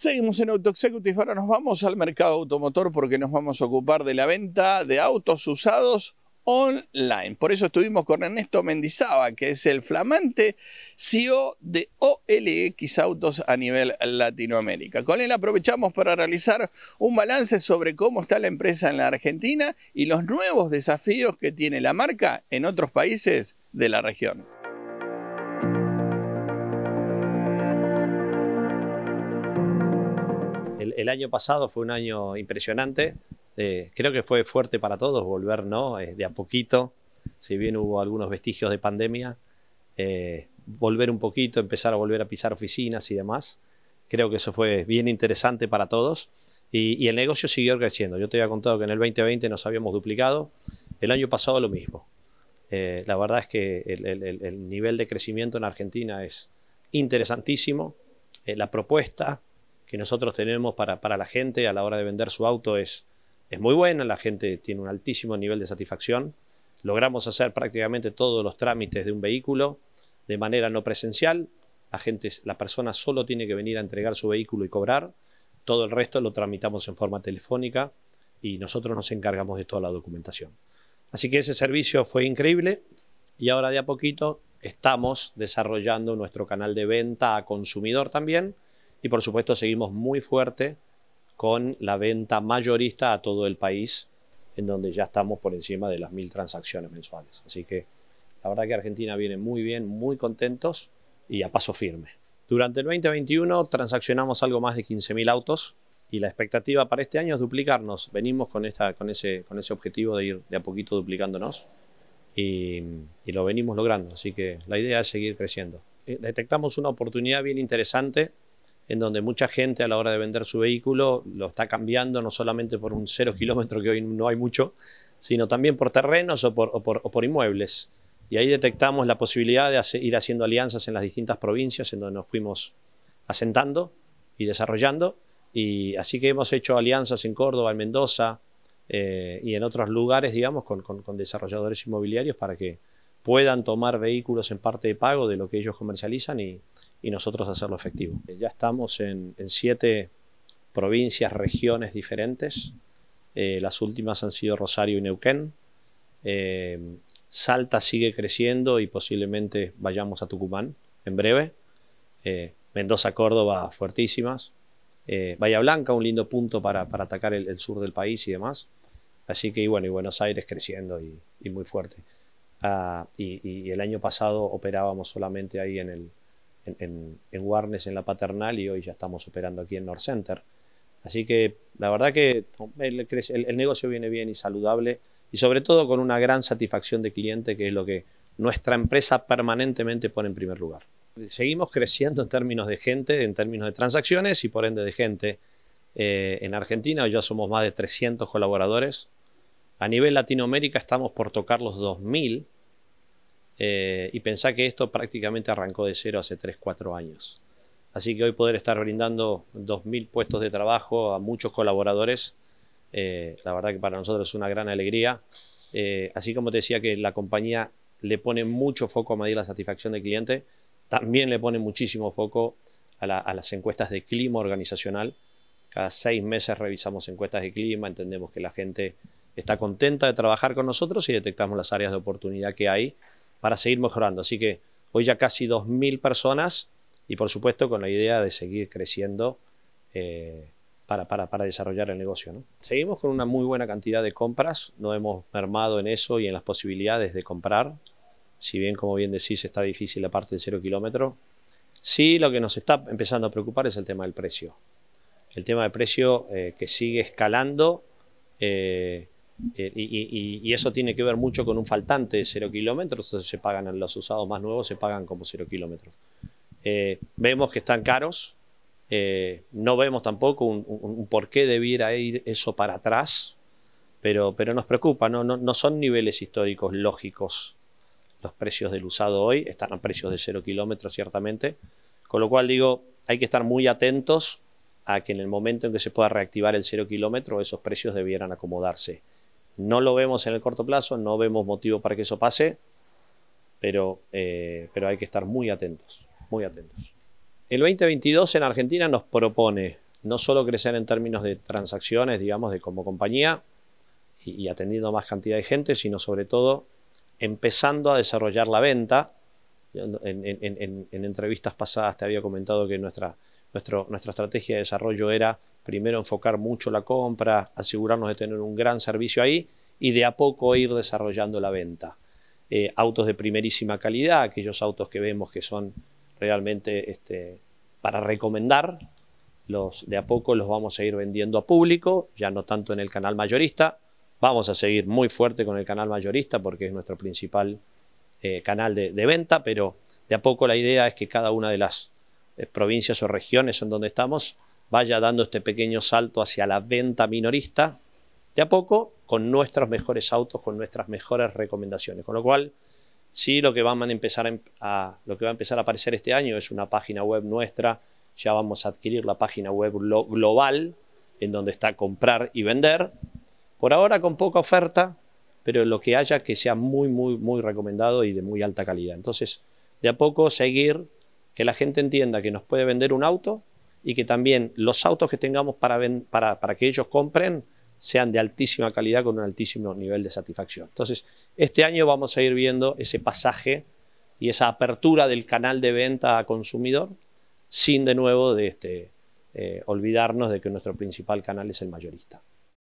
Seguimos en Auto ahora nos vamos al mercado automotor porque nos vamos a ocupar de la venta de autos usados online. Por eso estuvimos con Ernesto Mendizaba, que es el flamante CEO de OLX Autos a nivel Latinoamérica. Con él aprovechamos para realizar un balance sobre cómo está la empresa en la Argentina y los nuevos desafíos que tiene la marca en otros países de la región. el año pasado fue un año impresionante. Eh, creo que fue fuerte para todos volver, ¿no? Eh, de a poquito, si bien hubo algunos vestigios de pandemia, eh, volver un poquito, empezar a volver a pisar oficinas y demás. Creo que eso fue bien interesante para todos. Y, el negocio siguió creciendo. Yo te había contado que en el 2020 nos habíamos duplicado. El año pasado lo mismo. la verdad es que el, nivel de crecimiento en Argentina es interesantísimo. la propuesta, que nosotros tenemos para, la gente a la hora de vender su auto es, muy buena, la gente tiene un altísimo nivel de satisfacción. Logramos hacer prácticamente todos los trámites de un vehículo de manera no presencial. La, la persona solo tiene que venir a entregar su vehículo y cobrar. Todo el resto lo tramitamos en forma telefónica y nosotros nos encargamos de toda la documentación. Así que ese servicio fue increíble y ahora de a poquito estamos desarrollando nuestro canal de venta a consumidor también y por supuesto seguimos muy fuerte con la venta mayorista a todo el país, en donde ya estamos por encima de las mil transacciones mensuales. Así que la verdad que Argentina viene muy bien, muy contentos y a paso firme. Durante el 2021 transaccionamos algo más de 15.000 autos y la expectativa para este año es duplicarnos. Venimos con, esta, con, ese, con ese objetivo de ir de a poquito duplicándonos y lo venimos logrando. Así que la idea es seguir creciendo. Eh, detectamos una oportunidad bien interesante en donde mucha gente a la hora de vender su vehículo lo está cambiando no solamente por un cero kilómetro, que hoy no hay mucho, sino también por terrenos o por, inmuebles. Y ahí detectamos la posibilidad de ir haciendo alianzas en las distintas provincias en donde nos fuimos asentando y desarrollando. Y así que hemos hecho alianzas en Córdoba, en Mendoza eh, y en otros lugares, digamos, con, con desarrolladores inmobiliarios para que puedan tomar vehículos en parte de pago de lo que ellos comercializan y, y nosotros hacerlo efectivo. Eh, ya estamos en, siete provincias, regiones diferentes. Eh, las últimas han sido Rosario y Neuquén. Eh, Salta sigue creciendo y posiblemente vayamos a Tucumán en breve. Mendoza, Córdoba, fuertísimas. Bahía Blanca, un lindo punto para, atacar el, sur del país y demás. Así que, bueno, y Buenos Aires creciendo y, muy fuerte. Ah, y el año pasado operábamos solamente ahí en el, en, en, en, Warnes, en la paternal, y hoy ya estamos operando aquí en North Center. Así que la verdad que el, negocio viene bien y saludable, y sobre todo con una gran satisfacción de cliente, que es lo que nuestra empresa permanentemente pone en primer lugar. Seguimos creciendo en términos de gente, en términos de transacciones y por ende de gente. Eh, en Argentina ya somos más de 300 colaboradores. A nivel Latinoamérica estamos por tocar los 2.000 eh, y pensar que esto prácticamente arrancó de cero hace 3, 4 años. Así que hoy poder estar brindando 2.000 puestos de trabajo a muchos colaboradores, eh, la verdad que para nosotros es una gran alegría. Eh, así como te decía que la compañía le pone mucho foco a medir la satisfacción del cliente, también le pone muchísimo foco a las encuestas de clima organizacional. Cada seis meses revisamos encuestas de clima, entendemos que la gente está contenta de trabajar con nosotros y detectamos las áreas de oportunidad que hay para seguir mejorando. Así que hoy ya casi 2.000 personas y por supuesto con la idea de seguir creciendo eh, para, desarrollar el negocio. Seguimos con una muy buena cantidad de compras, no hemos mermado en eso y en las posibilidades de comprar, si bien como bien decís está difícil la parte del cero kilómetro. Sí, lo que nos está empezando a preocupar es el tema del precio. El tema del precio eh, que sigue escalando. Eh, eh, y, eso tiene que ver mucho con un faltante de cero kilómetros, entonces se pagan en los usados más nuevos, se pagan como cero kilómetros. Eh, vemos que están caros, eh, no vemos tampoco un, por qué debiera ir eso para atrás, pero, nos preocupa, ¿no? no, son niveles históricos lógicos los precios del usado hoy, están a precios de cero kilómetros ciertamente, con lo cual digo, hay que estar muy atentos a que en el momento en que se pueda reactivar el cero kilómetro, esos precios debieran acomodarse. No lo vemos en el corto plazo, no vemos motivo para que eso pase, pero, eh, pero hay que estar muy atentos, muy atentos. El 2022 en Argentina nos propone no solo crecer en términos de transacciones, digamos, de como compañía y, atendiendo más cantidad de gente, sino sobre todo empezando a desarrollar la venta. En, entrevistas pasadas te había comentado que nuestra, nuestra estrategia de desarrollo era primero enfocar mucho la compra, asegurarnos de tener un gran servicio ahí y de a poco ir desarrollando la venta. Eh, autos de primerísima calidad, aquellos autos que vemos que son realmente este, para recomendar, los, de a poco los vamos a ir vendiendo a público, ya no tanto en el canal mayorista, vamos a seguir muy fuerte con el canal mayorista porque es nuestro principal eh, canal de, venta, pero de a poco la idea es que cada una de las eh, provincias o regiones en donde estamos vaya dando este pequeño salto hacia la venta minorista, de a poco, con nuestros mejores autos, con nuestras mejores recomendaciones. Con lo cual, sí, lo que, van a empezar a, em, lo que va a empezar a aparecer este año es una página web nuestra, ya vamos a adquirir la página web global, en donde está comprar y vender. Por ahora con poca oferta, pero lo que haya que sea muy, muy, muy recomendado y de muy alta calidad. Entonces, de a poco seguir que la gente entienda que nos puede vender un auto y que también los autos que tengamos para, para, que ellos compren sean de altísima calidad con un altísimo nivel de satisfacción. Entonces, este año vamos a ir viendo ese pasaje y esa apertura del canal de venta a consumidor sin de nuevo de este, eh, olvidarnos de que nuestro principal canal es el mayorista.